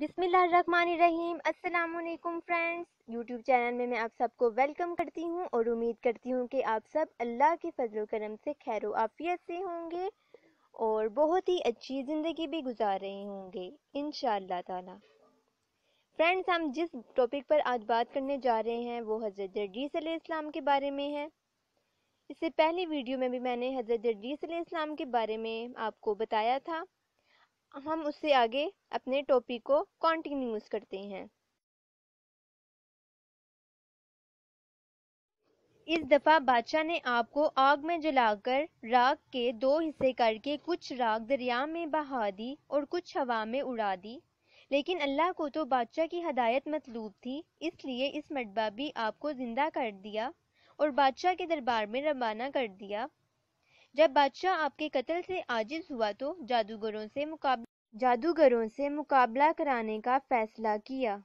बिसमीम अल्लाम friends YouTube channel में मैं आप सबको वेलकम करती हूँ और उम्मीद करती हूँ कि आप सब अल्लाह के फजल करम से खैर आफियत से होंगे और बहुत ही अच्छी ज़िंदगी भी गुजार रहे होंगे इन ताला फ्रेंड्स हम जिस टॉपिक पर आज बात करने जा रहे हैं वो हज़रत जर्जीस इस्लाम के बारे में है इससे पहली वीडियो में भी मैंने हज़रत जर्जीस इस्लाम के बारे में आपको बताया था हम उससे आगे अपने टॉपिक को कॉन्टिन्यूस करते हैं इस दफा बादशाह ने आपको आग में जलाकर राग के दो हिस्से करके कुछ राग दरिया में बहा दी और कुछ हवा में उड़ा दी लेकिन अल्लाह को तो बादशाह की हदायत मतलूब थी इसलिए इस मटबा भी आपको जिंदा कर दिया और बादशाह के दरबार में रवाना कर दिया जब बादशाह आपके कत्ल से आजिज हुआ तो जादूगरों से मुकाबला जादूगरों से मुकाबला कराने का फैसला किया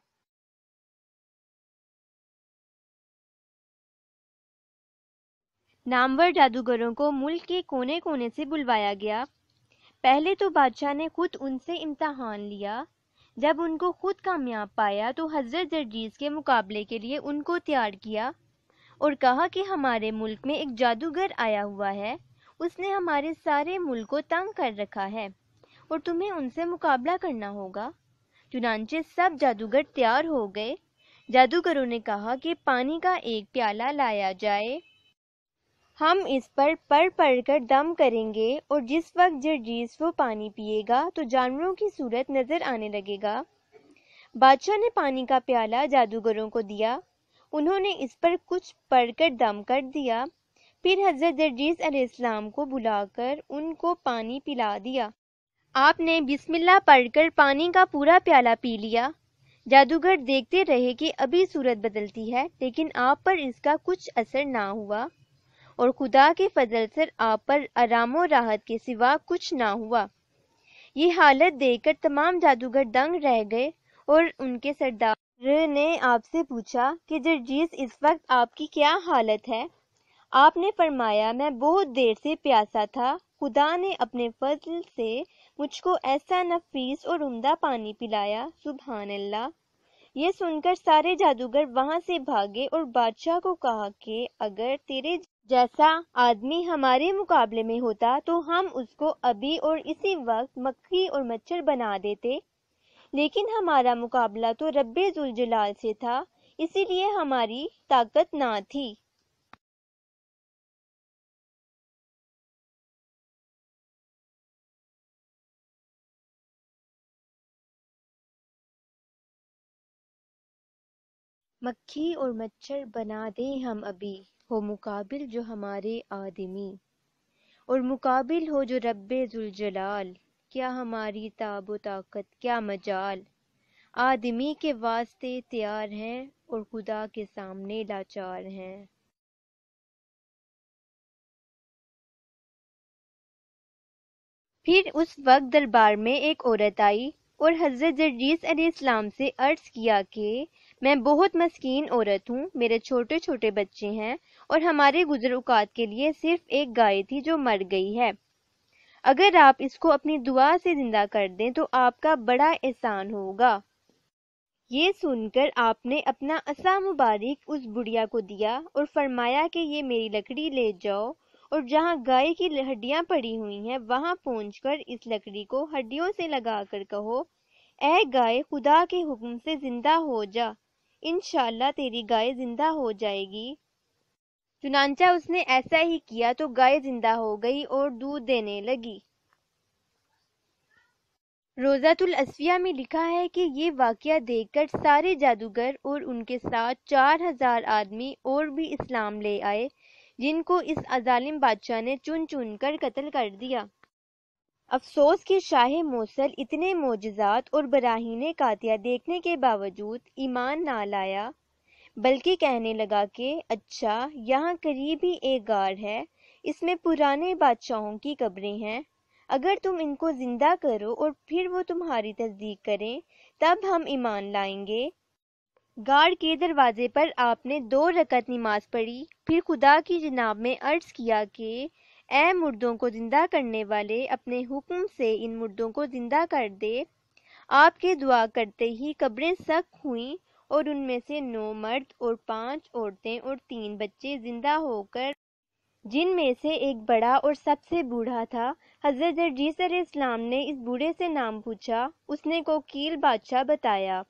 नामवर जादूगरों को मुल्क के कोने कोने से बुलवाया गया पहले तो बादशाह ने खुद उनसे इम्तहान लिया जब उनको खुद कामयाब पाया तो हजरत जर्जीज के मुकाबले के लिए उनको तैयार किया और कहा कि हमारे मुल्क में एक जादूगर आया हुआ है उसने हमारे सारे मुल्क को तंग कर रखा है और तुम्हें उनसे मुकाबला करना होगा चुनानचे सब जादूगर तैयार हो गए जादूगरों ने कहा कि पानी का एक प्याला लाया जाए हम इस पर पढ़ पढ़ कर दम करेंगे और जिस वक्त जर्जीज वो पानी पिएगा तो जानवरों की सूरत नजर आने लगेगा बादशाह ने पानी का प्याला जादूगरों को दिया उन्होंने इस पर कुछ पढ़कर दम कर दिया फिर हज़रत जर्जीज़ अलैहिस्सलाम को बुलाकर उनको पानी पिला दिया आपने बिस्मिल्लाह पढ़कर पानी का पूरा प्याला पी लिया जादूगर देखते रहे कि अभी सूरत बदलती है लेकिन आप पर इसका कुछ असर ना हुआ और खुदा के फजल से आप पर आराम और राहत के सिवा कुछ ना हुआ ये हालत देखकर तमाम जादूगर दंग रह गए और उनके सरदार ने आपसे पूछा कि जर्जीज इस वक्त आपकी क्या हालत है आपने फरमाया मैं बहुत देर से प्यासा था खुदा ने अपने फजल से मुझको ऐसा नफीस और उमदा पानी पिलाया सुबह अल्लाह ये सुनकर सारे जादूगर वहां से भागे और बादशाह को कहा कि अगर तेरे जैसा आदमी हमारे मुकाबले में होता तो हम उसको अभी और इसी वक्त मक्खी और मच्छर बना देते लेकिन हमारा मुकाबला तो रब्बे जुलजलाल से था इसीलिए हमारी ताकत ना थी मक्खी और मच्छर बना दें हम अभी हो मुकाबिल जो हमारे आदमी और मुकाबिल हो जो रब्बे जुलजलाल क्या हमारी ताब व ताकत क्या मजाल आदमी के वास्ते तैयार हैं और खुदा के सामने लाचार हैं फिर उस वक्त दरबार में एक औरत आई और हजरत अली इस्लाम से अर्ज किया कि मैं बहुत मस्किन औरत हूँ मेरे छोटे छोटे बच्चे हैं और हमारे गुजर उकात के लिए सिर्फ एक गाय थी जो मर गई है अगर आप इसको अपनी दुआ से जिंदा कर दें तो आपका बड़ा एहसान होगा ये सुनकर आपने अपना असा मुबारक उस बुढ़िया को दिया और फरमाया कि ये मेरी लकड़ी ले जाओ और जहाँ गाय की हड्डियाँ पड़ी हुई हैं वहाँ पहुँच इस लकड़ी को हड्डियों से लगा कर कहो ए गाय खुदा के हुक्म से जिंदा हो जा इनशाला तेरी गाय जिंदा हो जाएगी चुनाचा उसने ऐसा ही किया तो गाय जिंदा हो गई और दूध देने लगी रोज़ातुल असफिया में लिखा है कि ये वाक्य देखकर सारे जादूगर और उनके साथ चार हजार आदमी और भी इस्लाम ले आए जिनको इस अजालिम बादशाह ने चुन चुन कर कत्ल कर दिया अफसोस कि शाह मोसल इतने मोजात और बराहीन कातिया देखने के बावजूद ईमान ना लाया बल्कि कहने लगा कि अच्छा यहाँ करीब ही एक गार है इसमें पुराने बादशाहों की कब्रें हैं अगर तुम इनको जिंदा करो और फिर वो तुम्हारी तस्दीक करें तब हम ईमान लाएंगे गार्ड के दरवाजे पर आपने दो रकत नमाज पढ़ी फिर खुदा की जनाब में अर्ज किया कि ए मुर्दों को जिंदा करने वाले अपने हुक्म से इन मुर्दों को जिंदा कर दे आपके दुआ करते ही कब्रें सख्त हुई और उनमें से नौ मर्द और पांच औरतें और तीन बच्चे जिंदा होकर जिनमें से एक बड़ा और सबसे बूढ़ा था हजरत जरजीस इस्लाम ने इस बूढ़े से नाम पूछा उसने कोकील बादशाह बताया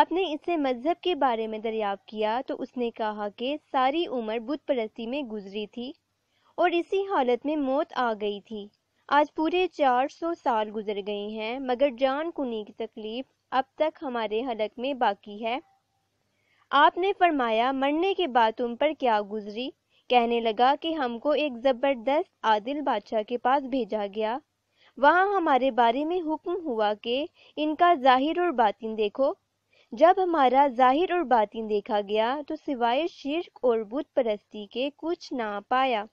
आपने इससे मज़हब के बारे में दरियाफ़ किया तो उसने कहा कि सारी उम्र बुत परस्ती में गुजरी थी और इसी हालत में मौत आ गई थी आज पूरे 400 साल गुजर गए हैं मगर जान कुनी की तकलीफ अब तक हमारे हलक में बाकी है आपने फरमाया मरने के बाद तुम पर क्या गुजरी कहने लगा कि हमको एक ज़बरदस्त आदिल बादशाह के पास भेजा गया वहाँ हमारे बारे में हुक्म हुआ कि इनका जाहिर और बातिन देखो जब हमारा जाहिर और बातिन देखा गया तो सिवाय शीर्ष और बुत परस्ती के कुछ ना पाया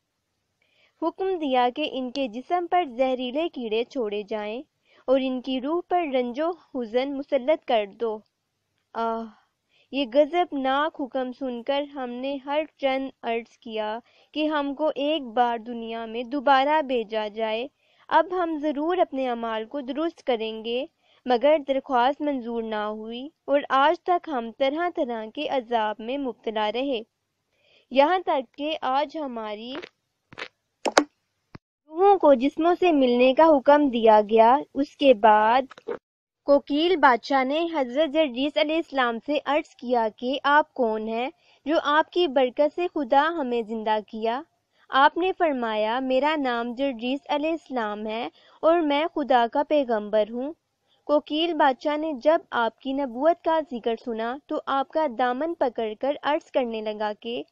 हुक्म दिया कि इनके जिसम पर जहरीले कीड़े छोड़े जाएं और इनकी रूह पर रंजो हुजन मुसलत कर दो आह ये गज़बनाक हुक्म सुनकर हमने हर चंद अर्ज किया कि हमको एक बार दुनिया में दोबारा भेजा जाए अब हम ज़रूर अपने अमाल को दुरुस्त करेंगे मगर दरख्वास्त मंजूर ना हुई और आज तक हम तरह तरह के अजाब में मुबतला रहे यहाँ तक कि आज हमारी रूहों को जिस्मों से मिलने का हुक्म दिया गया उसके बाद कोकील बादशाह ने हजरत अली इस्लाम से अर्ज किया कि आप कौन हैं जो आपकी बरकत से खुदा हमें ज़िंदा किया आपने फरमाया मेरा नाम अली इस्लाम है और मैं खुदा का पैगंबर हूँ कोकील बादशाह ने जब आपकी नबूत का जिक्र सुना तो आपका दामन पकड़कर अर्ज करने लगा कि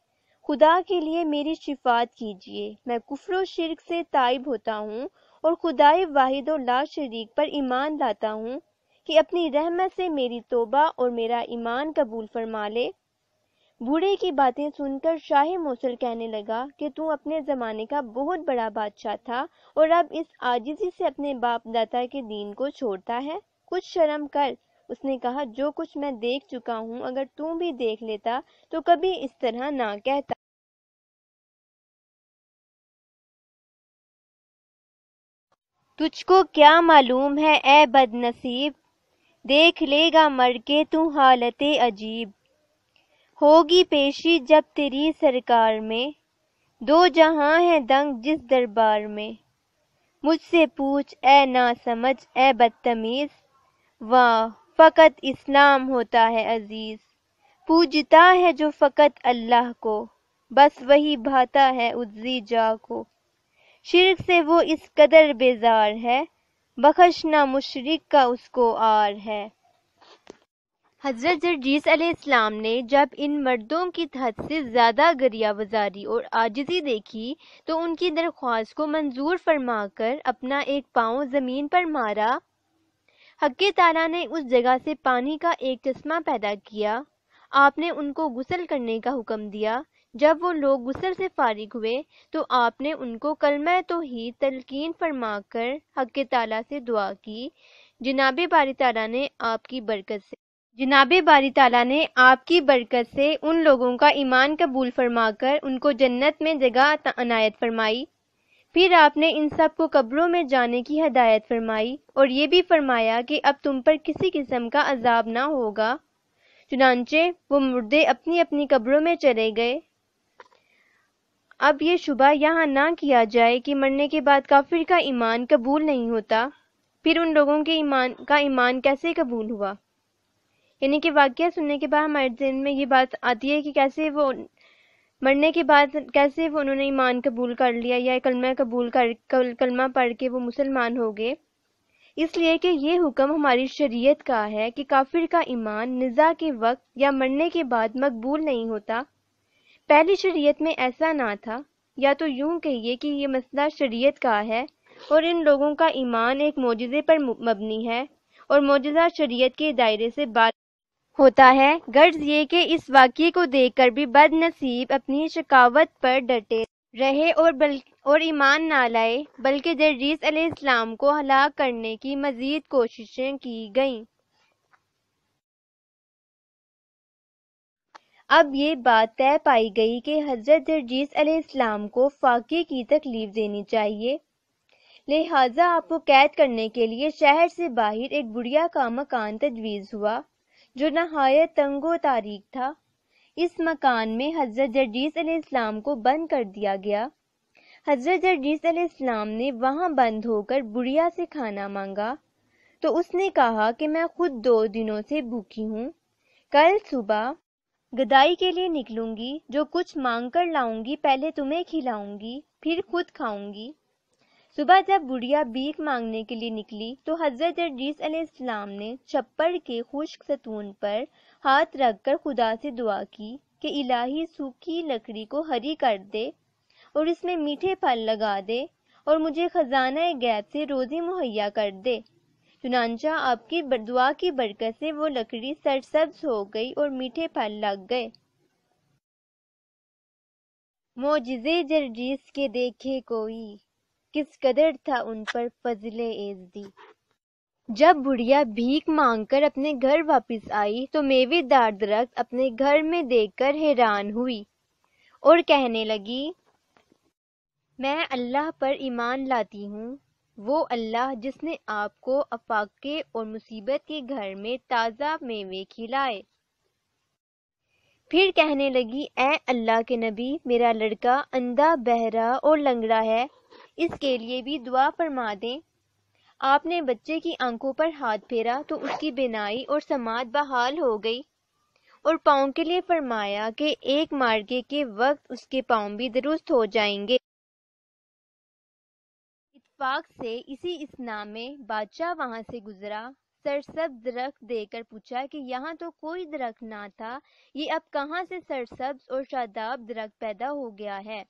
खुदा के लिए मेरी शिफात कीजिए मैं कुफर शिरक से ताइब होता हूँ और खुदाए वाहिद और ला शरीक पर ईमान लाता हूँ कि अपनी रहमत से मेरी तोबा और मेरा ईमान कबूल फरमा ले बूढ़े की बातें सुनकर शाह मौसल कहने लगा कि तू अपने ज़माने का बहुत बड़ा बादशाह था और अब इस आजिजी से अपने बाप दादा के दीन को छोड़ता है कुछ शर्म कर उसने कहा जो कुछ मैं देख चुका हूँ अगर तू भी देख लेता तो कभी इस तरह ना कहता तुझको क्या मालूम है ए बदनसीब देख लेगा मर के तू हालत अजीब होगी पेशी जब तेरी सरकार में दो जहां है दंग जिस दरबार में मुझसे पूछ ए ना समझ ए बदतमीज वाह फ़कत इस्लाम होता है अजीज़ पूजता है जो फ़कत अल्लाह को बस वही भाता है उजी जा को शिरक से वो इस कदर बेजार है बखशना मुशरक का उसको आर है हजरत जर्जीस अलैहिस्सलाम ने जब इन मर्दों की हद से ज़्यादा गरिया वजारी और आजजी देखी तो उनकी दरख्वास्त को मंजूर फरमाकर अपना एक पांव ज़मीन पर मारा हक्के ताला ने उस जगह से पानी का एक चश्मा पैदा किया आपने उनको गुसल करने का हुक्म दिया जब वो लोग गुस्ल से फ़ारिग हुए तो आपने उनको कलमा तो ही तलकिन फरमाकर हक ताला से दुआ की जनाब बारी ताला ने आपकी बरकत से जनाब बारी ताला ने आपकी बरकत से उन लोगों का ईमान कबूल फरमाकर उनको जन्नत में जगह अनायत फरमाई फिर आपने इन सब को कब्रों में जाने की हदायत फरमाई और ये भी फरमाया कि अब तुम पर किसी किस्म का अजाब ना होगा चुनाचे वो मुर्दे अपनी अपनी कब्रों में चले गए अब ये शुबा यहाँ ना किया जाए कि मरने के बाद काफिर का ईमान कबूल नहीं होता फिर उन लोगों के ईमान का ईमान कैसे कबूल हुआ यानी कि वाक्य सुनने के बाद हमारे जहन में ये बात आती है कि कैसे वो मरने के बाद कैसे वो उन्होंने ईमान कबूल कर लिया या कलमा कबूल कर कलमा पढ़ के वो मुसलमान हो गए इसलिए कि ये हुक्म हमारी शरीयत का है कि काफिर का ईमान निज़ा के वक्त या मरने के बाद मकबूल नहीं होता पहली शरीयत में ऐसा ना था या तो यूं कहिए कि ये मसला शरीयत का है और इन लोगों का ईमान एक मोजे पर मबनी है और मोजा शरीयत के दायरे से बात होता है गर्ज ये कि इस वाक्य को देख कर भी बद नसीब अपनी शिकावत पर डटे रहे और बल और ईमान ना लाए बल्कि दर्रीस इस्लाम को हलाक करने की मजीद कोशिशें की गईं अब ये बात तय पाई गई कि हज़रत जर्जीस अलैहिस्सलाम को फाके की तकलीफ़ देनी चाहिए लिहाजा आपको कैद करने के लिए शहर से बाहर एक बुढ़िया का मकान तजवीज़ हुआ जो नहायत तंगो तारीख था इस मकान में हज़रत जर्जीस अलैहिस्सलाम को बंद कर दिया गया हज़रत जर्जीस अलैहिस्सलाम ने वहाँ बंद होकर बुढ़िया से खाना मांगा तो उसने कहा कि मैं खुद दो दिनों से भूखी हूँ कल सुबह गदाई के लिए निकलूंगी जो कुछ मांग कर लाऊंगी पहले तुम्हें खिलाऊंगी फिर खुद खाऊंगी सुबह जब बुढ़िया बीक मांगने के लिए निकली तो हजरत अजीज अलैहिस्सलाम ने छप्पर के खुश्क सतून पर हाथ रखकर खुदा से दुआ की कि इलाही सूखी लकड़ी को हरी कर दे और इसमें मीठे फल लगा दे और मुझे खजाना गैब से रोजी मुहैया कर दे चुनाचा आपकी दुआ की बरकत से वो लकड़ी सरसब्ज हो गई और मीठे फल लग गए मोजे जरजीस के देखे कोई किस कदर था उन पर फजले दी जब बुढ़िया भीख मांगकर अपने घर वापस आई तो मेवेदार दरख्त अपने घर में देखकर हैरान हुई और कहने लगी मैं अल्लाह पर ईमान लाती हूँ वो अल्लाह जिसने आपको अफाके और मुसीबत के घर में ताज़ा मेवे खिलाए फिर कहने लगी ए अल्लाह के नबी मेरा लड़का अंधा बहरा और लंगड़ा है इसके लिए भी दुआ फरमा दें आपने बच्चे की आंखों पर हाथ फेरा तो उसकी बिनाई और समात बहाल हो गई और पाँव के लिए फरमाया कि एक मार्गे के वक्त उसके पाँव भी दुरुस्त हो जाएंगे इतफाक से इसी नाम में बादशाह वहाँ से गुजरा सरसब दरख्त देकर पूछा कि यहाँ तो कोई दरख्त ना था ये अब कहाँ से सरसब्ज और शादाब दरख्त पैदा हो गया है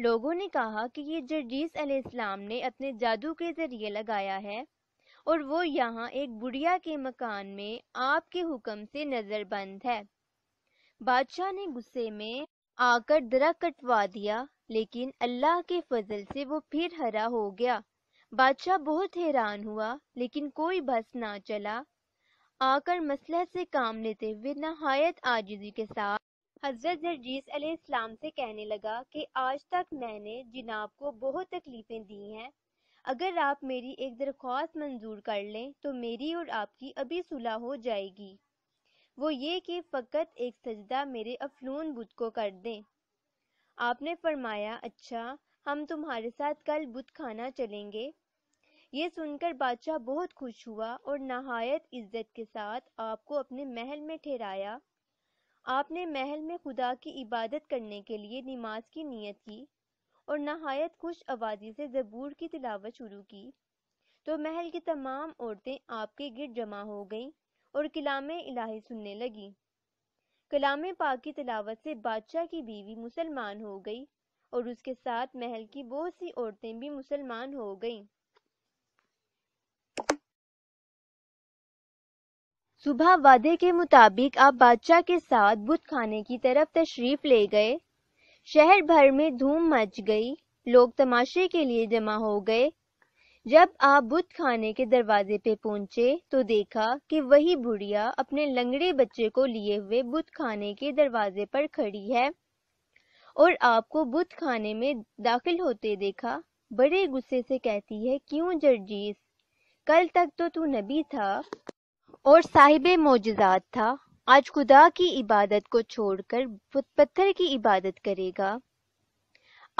लोगों ने कहा कि ये जर्जीस अलैहिस्सलाम ने अपने जादू के जरिए लगाया है और वो यहाँ एक बुढ़िया के मकान में आपके हुक्म से नज़रबंद है बादशाह ने गुस्से में आकर दरख्त कटवा दिया लेकिन अल्लाह के फजल से वो फिर हरा हो गया बादशाह बहुत हैरान हुआ लेकिन कोई बस ना चला आकर मसलह से काम लेते हुए नहायत आजिजी के साथ हजरत जरजीस अलैहिस्सलाम से कहने लगा कि आज तक मैंने जिनाब को बहुत तकलीफ़ें दी हैं अगर आप मेरी एक दरख्वास्त मंजूर कर लें तो मेरी और आपकी अभी सुलह हो जाएगी वो ये कि फ़कत एक सजदा मेरे अफलून बुत को कर दें आपने फरमाया अच्छा हम तुम्हारे साथ कल बुत खाना चलेंगे ये सुनकर बादशाह बहुत खुश हुआ और नहायत इज्जत के साथ आपको अपने महल में ठहराया आपने महल में खुदा की इबादत करने के लिए नमाज की नीयत की और नहायत खुश आवाज़ी से जबूर की तिलावत शुरू की तो महल की तमाम औरतें आपके गिर जमा हो गईं और किलामे इलाही सुनने लगीं कलाम पाक की तलावत से बादशाह की बीवी मुसलमान हो गई और उसके साथ महल की बहुत सी औरतें भी मुसलमान हो गईं। सुबह वादे के मुताबिक आप बादशाह के साथ बुत खाने की तरफ तशरीफ ले गए शहर भर में धूम मच गई लोग तमाशे के लिए जमा हो गए जब आप खाने के दरवाजे पे पहुंचे तो देखा कि वही बुढ़िया अपने लंगड़े बच्चे को लिए हुए खाने के दरवाजे पर खड़ी है और आपको खाने में दाखिल होते देखा बड़े गुस्से से कहती है क्यों जर्जीस कल तक तो तू नबी था और साहिब मोजात था आज खुदा की इबादत को छोड़कर पत्थर की इबादत करेगा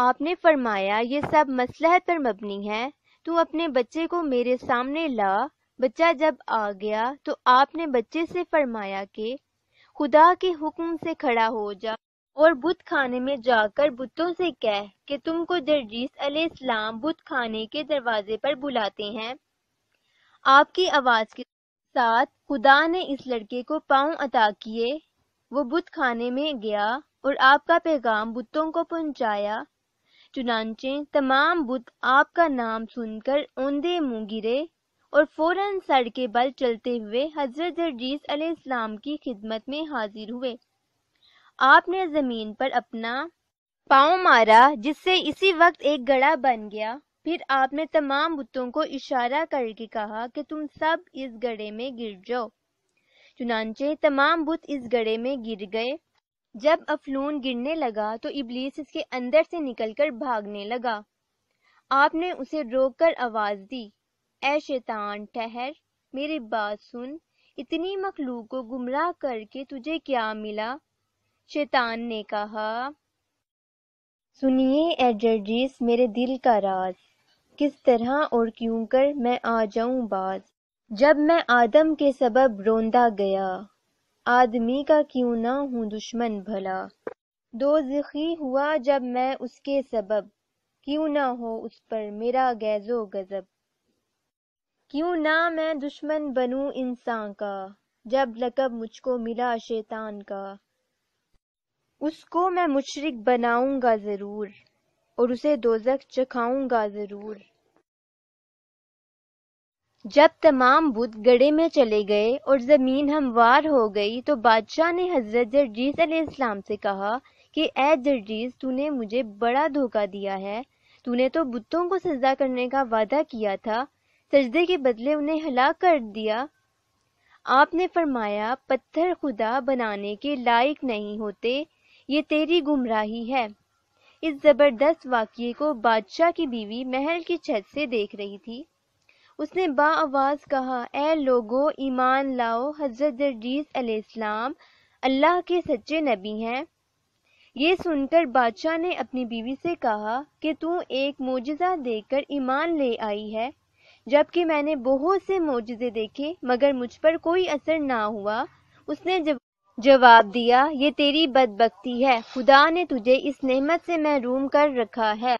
आपने फरमाया ये सब मसलहत पर मबनी है तू अपने बच्चे को मेरे सामने ला बच्चा जब आ गया तो आपने बच्चे से फरमाया कि खुदा के हुक्म से खड़ा हो जा और बुत खाने में जाकर बुतों से कह कि तुमको जर्जीस अलैहिस्सलाम बुत खाने के दरवाजे पर बुलाते हैं आपकी आवाज के साथ खुदा ने इस लड़के को पांव अता किए वो बुत खाने में गया और आपका पैगाम बुतों को पहुंचाया चुनांचे तमाम बुत आपका नाम सुनकर औंधे मुँह गिरे और फौरन सर के बल चलते हुए हजरत हरजीज अलैहिस्सलाम की खिदमत में हाजिर हुए आपने ज़मीन पर अपना पाँव मारा जिससे इसी वक्त एक गड़ा बन गया फिर आपने तमाम बुतों को इशारा करके कहा कि तुम सब इस गड़े में गिर जाओ चुनाचे तमाम बुत इस गड़े में गिर गए जब अफलून गिरने लगा तो इबलीस इसके अंदर से निकलकर भागने लगा आपने उसे रोककर आवाज दी ए शैतान ठहर मेरी बात सुन इतनी मखलूक को गुमराह करके तुझे क्या मिला शैतान ने कहा सुनिए एजर्जिस मेरे दिल का राज किस तरह और क्यों कर मैं आ जाऊं बाज जब मैं आदम के सबब रोंदा गया आदमी का क्यों ना हूँ दुश्मन भला दो जखी हुआ जब मैं उसके सबब क्यों ना हो उस पर मेरा गैज़ो गज़ब क्यों ना मैं दुश्मन बनूं इंसान का जब लकब मुझको मिला शैतान का उसको मैं मुशरक बनाऊंगा ज़रूर और उसे दोजक चखाऊंगा ज़रूर जब तमाम बुत गड़े में चले गए और ज़मीन हमवार हो गई तो बादशाह ने हज़रत जरजीस अलैहिस्सलाम से कहा कि ए जरजीस तूने मुझे बड़ा धोखा दिया है तूने तो बुतों को सजदा करने का वादा किया था सजदे के बदले उन्हें हलाक कर दिया आपने फरमाया पत्थर खुदा बनाने के लायक नहीं होते ये तेरी गुमराही है इस ज़बरदस्त वाक्य को बादशाह की बीवी महल की छत से देख रही थी उसने आवाज कहा ए लोगो ईमान लाओ हज़रत जर्जीस अलैहिस्सलाम अल्लाह के सच्चे नबी हैं ये सुनकर बादशाह ने अपनी बीवी से कहा कि तू एक मोजा देकर ईमान ले आई है जबकि मैंने बहुत से मोजे देखे मगर मुझ पर कोई असर ना हुआ उसने जब जवाब दिया ये तेरी बदबकती है खुदा ने तुझे इस नेमत से महरूम कर रखा है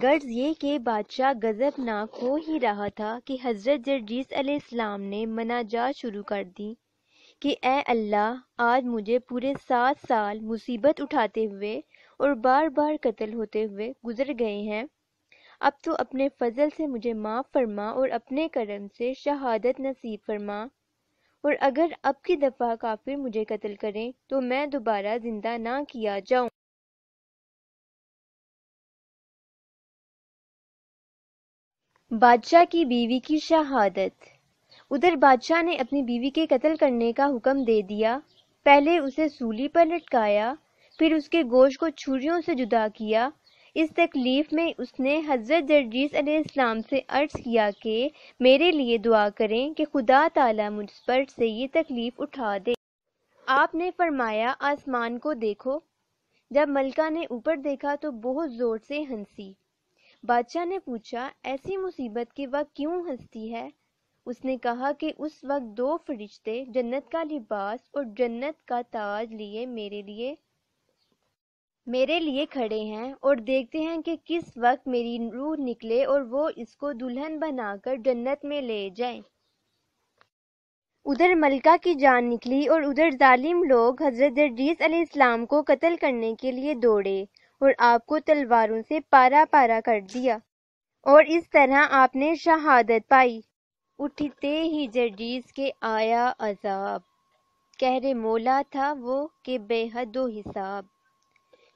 गर्ज ये कि बादशाह गज़बनाक हो ही रहा था कि हज़रत जर्जीस अलैहिस्सलाम ने मनाजा शुरू कर दी कि ए अल्लाह आज मुझे पूरे सात साल मुसीबत उठाते हुए और बार बार कत्ल होते हुए गुजर गए हैं अब तो अपने फजल से मुझे माफ़ फरमा और अपने करम से शहादत नसीब फरमा और अगर अब की दफ़ा काफिर मुझे कत्ल करें तो मैं दोबारा ज़िंदा ना किया जाऊँ बादशाह की बीवी की शहादत उधर बादशाह ने अपनी बीवी के कत्ल करने का हुक्म दे दिया पहले उसे सूली पर लटकाया फिर उसके गोश को छुरियों से जुदा किया इस तकलीफ में उसने हजरत जर्जीस अलैहिस्सलाम से अर्ज किया कि मेरे लिए दुआ करें कि खुदा ताला मुझ पर से ये तकलीफ उठा दे आपने फरमाया आसमान को देखो जब मलका ने ऊपर देखा तो बहुत जोर से हंसी बादशाह ने पूछा ऐसी मुसीबत के वक्त क्यों हंसती है उसने कहा कि उस वक्त दो फरिश्ते जन्नत का लिबास और जन्नत का ताज लिए मेरे लिए मेरे लिए खड़े हैं और देखते हैं कि किस वक्त मेरी रूह निकले और वो इसको दुल्हन बनाकर जन्नत में ले जाए उधर मलका की जान निकली और उधर जालिम लोग हजरत अली इस्लाम को कत्ल करने के लिए दौड़े और आपको तलवारों से पारा पारा कर दिया और इस तरह आपने शहादत पाई उठते ही जर्जीज के आया अजाब कह रहे मोला था वो के बेहद दो हिसाब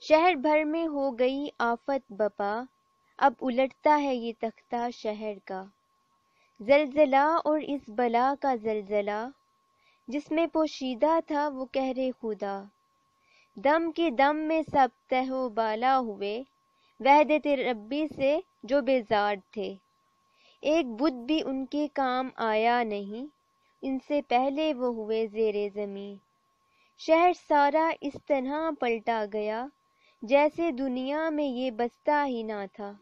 शहर भर में हो गई आफत बपा अब उलटता है ये तख्ता शहर का जलजला और इस बला का जलजला जिसमें पोशीदा था वो कहरे खुदा दम के दम में सब तहोबाला हुए देते रब्बी से जो बेजार थे एक बुद्ध भी उनके काम आया नहीं इनसे पहले वो हुए जेर ज़मी शहर सारा इस तरह पलटा गया जैसे दुनिया में ये बसता ही ना था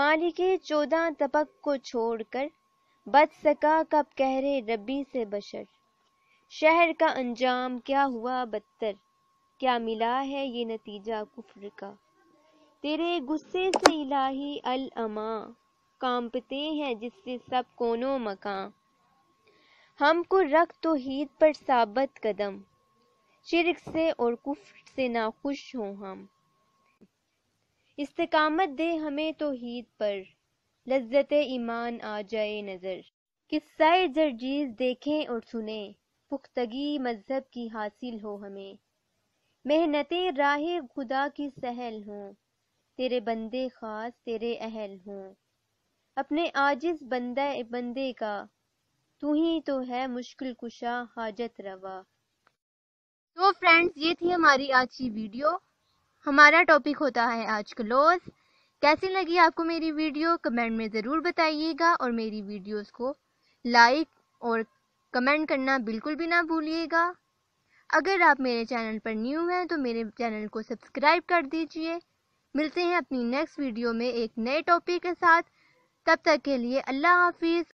मालिक चौदह तपक को छोड़कर बच सका कब कहरे रबी से बशर शहर का अंजाम क्या हुआ बदतर क्या मिला है ये नतीजा कुफर का तेरे गुस्से से इलाही अल अमां कांपते हैं जिससे सब कोनों मकां हमको रख तो हीद पर साबत कदम शिरक से और कुफर से नाखुश हों हम इस्तकामत दे हमें तो हीद पर लज्जत ईमान आ जाए नज़र किस्सा जरजीज देखें और सुने पुख्तगी मज़हब की हासिल हो हमें मेहनतें राह खुदा की सहल हों तेरे बंदे खास तेरे अहल हों अपने आजिज बंदे बंदे का तू ही तो है मुश्किल कुशा हाजत रवा तो फ्रेंड्स ये थी हमारी आज की वीडियो हमारा टॉपिक होता है आज क्लोज कैसी लगी आपको मेरी वीडियो कमेंट में ज़रूर बताइएगा और मेरी वीडियोस को लाइक और कमेंट करना बिल्कुल भी ना भूलिएगा अगर आप मेरे चैनल पर न्यू हैं तो मेरे चैनल को सब्सक्राइब कर दीजिए मिलते हैं अपनी नेक्स्ट वीडियो में एक नए टॉपिक के साथ तब तक के लिए अल्लाह हाफिज़